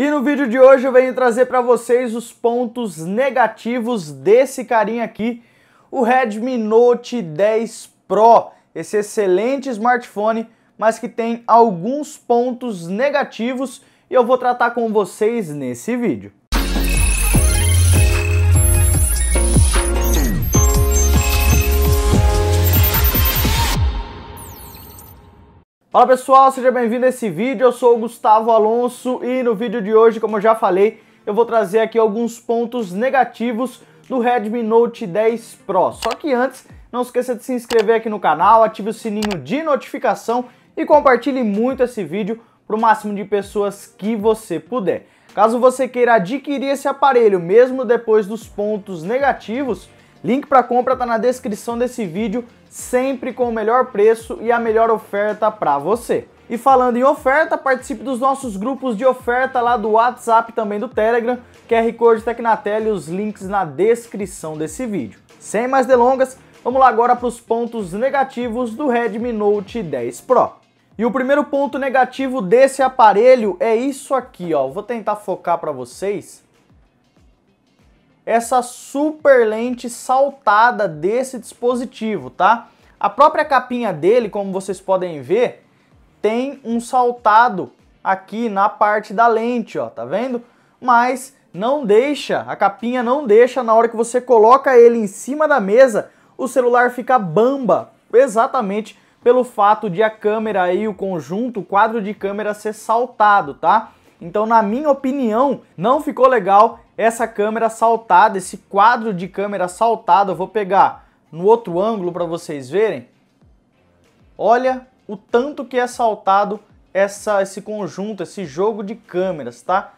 E no vídeo de hoje eu venho trazer para vocês os pontos negativos desse carinha aqui, o Redmi Note 10 Pro, esse excelente smartphone, mas que tem alguns pontos negativos e eu vou tratar com vocês nesse vídeo. Fala pessoal, seja bem-vindo a esse vídeo. Eu sou o Gustavo Alonso e no vídeo de hoje, como eu já falei, eu vou trazer aqui alguns pontos negativos do Redmi Note 10 Pro. Só que antes, não esqueça de se inscrever aqui no canal, ative o sininho de notificação e compartilhe muito esse vídeo para o máximo de pessoas que você puder. Caso você queira adquirir esse aparelho mesmo depois dos pontos negativos, Link para compra está na descrição desse vídeo, sempre com o melhor preço e a melhor oferta para você. E falando em oferta, participe dos nossos grupos de oferta lá do WhatsApp também do Telegram, QR Code está aqui na tela e os links na descrição desse vídeo. Sem mais delongas, vamos lá agora para os pontos negativos do Redmi Note 10 Pro. E o primeiro ponto negativo desse aparelho é isso aqui, ó. Vou tentar focar para vocês essa super lente saltada desse dispositivo, tá? A própria capinha dele, como vocês podem ver, tem um saltado aqui na parte da lente, ó, tá vendo? Mas não deixa, a capinha não deixa na hora que você coloca ele em cima da mesa, o celular fica bamba, exatamente pelo fato de a câmera e o conjunto, o quadro de câmera ser saltado, tá? Então, na minha opinião, não ficou legal essa câmera saltada, esse quadro de câmera saltada. Eu vou pegar no outro ângulo para vocês verem. Olha o tanto que é saltado essa, esse conjunto, esse jogo de câmeras, tá?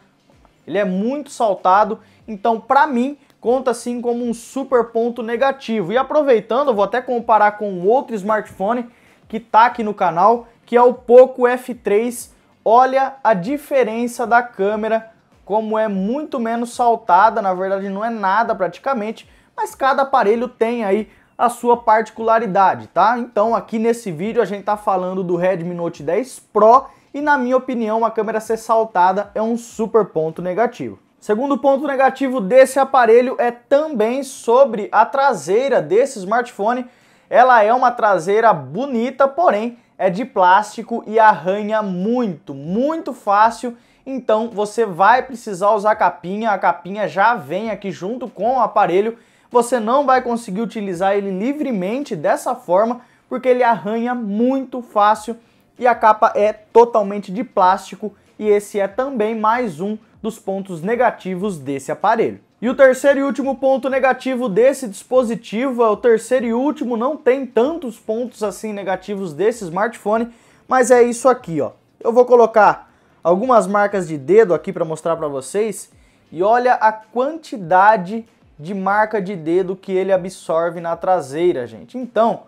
Ele é muito saltado, então para mim conta assim como um super ponto negativo. E aproveitando, eu vou até comparar com outro smartphone que tá aqui no canal, que é o Poco F3 Olha a diferença da câmera, como é muito menos saltada, na verdade não é nada praticamente, mas cada aparelho tem aí a sua particularidade, tá? Então aqui nesse vídeo a gente tá falando do Redmi Note 10 Pro e na minha opinião a câmera ser saltada é um super ponto negativo. Segundo ponto negativo desse aparelho é também sobre a traseira desse smartphone. Ela é uma traseira bonita, porém é de plástico e arranha muito, muito fácil. Então você vai precisar usar a capinha, a capinha já vem aqui junto com o aparelho. Você não vai conseguir utilizar ele livremente dessa forma, porque ele arranha muito fácil e a capa é totalmente de plástico e esse é também mais um dos pontos negativos desse aparelho. E o terceiro e último ponto negativo desse dispositivo, é o terceiro e último, não tem tantos pontos assim negativos desse smartphone, mas é isso aqui, ó. Eu vou colocar algumas marcas de dedo aqui para mostrar para vocês e olha a quantidade de marca de dedo que ele absorve na traseira, gente. Então,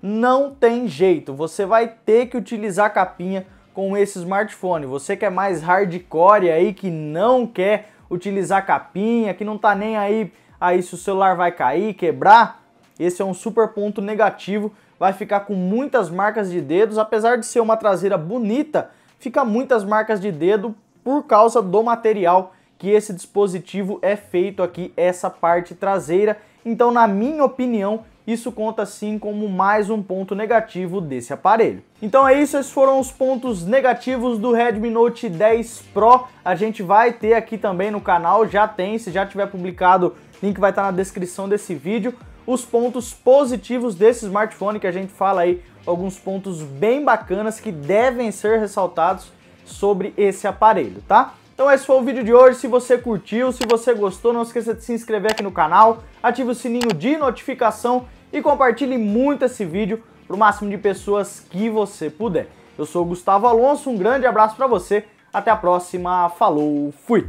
não tem jeito, você vai ter que utilizar capinha com esse smartphone. Você que é mais hardcore aí, que não quer utilizar capinha, que não tá nem aí, aí se o celular vai cair, quebrar. Esse é um super ponto negativo, vai ficar com muitas marcas de dedos, apesar de ser uma traseira bonita, fica muitas marcas de dedo por causa do material que esse dispositivo é feito aqui, essa parte traseira. Então, na minha opinião, isso conta sim como mais um ponto negativo desse aparelho. Então é isso, esses foram os pontos negativos do Redmi Note 10 Pro. A gente vai ter aqui também no canal, já tem, se já tiver publicado, link vai estar na descrição desse vídeo. Os pontos positivos desse smartphone que a gente fala aí, alguns pontos bem bacanas que devem ser ressaltados sobre esse aparelho, tá? Então esse foi o vídeo de hoje, se você curtiu, se você gostou, não esqueça de se inscrever aqui no canal, ative o sininho de notificação e compartilhe muito esse vídeo para o máximo de pessoas que você puder. Eu sou o Gustavo Alonso, um grande abraço para você, até a próxima, falou, fui!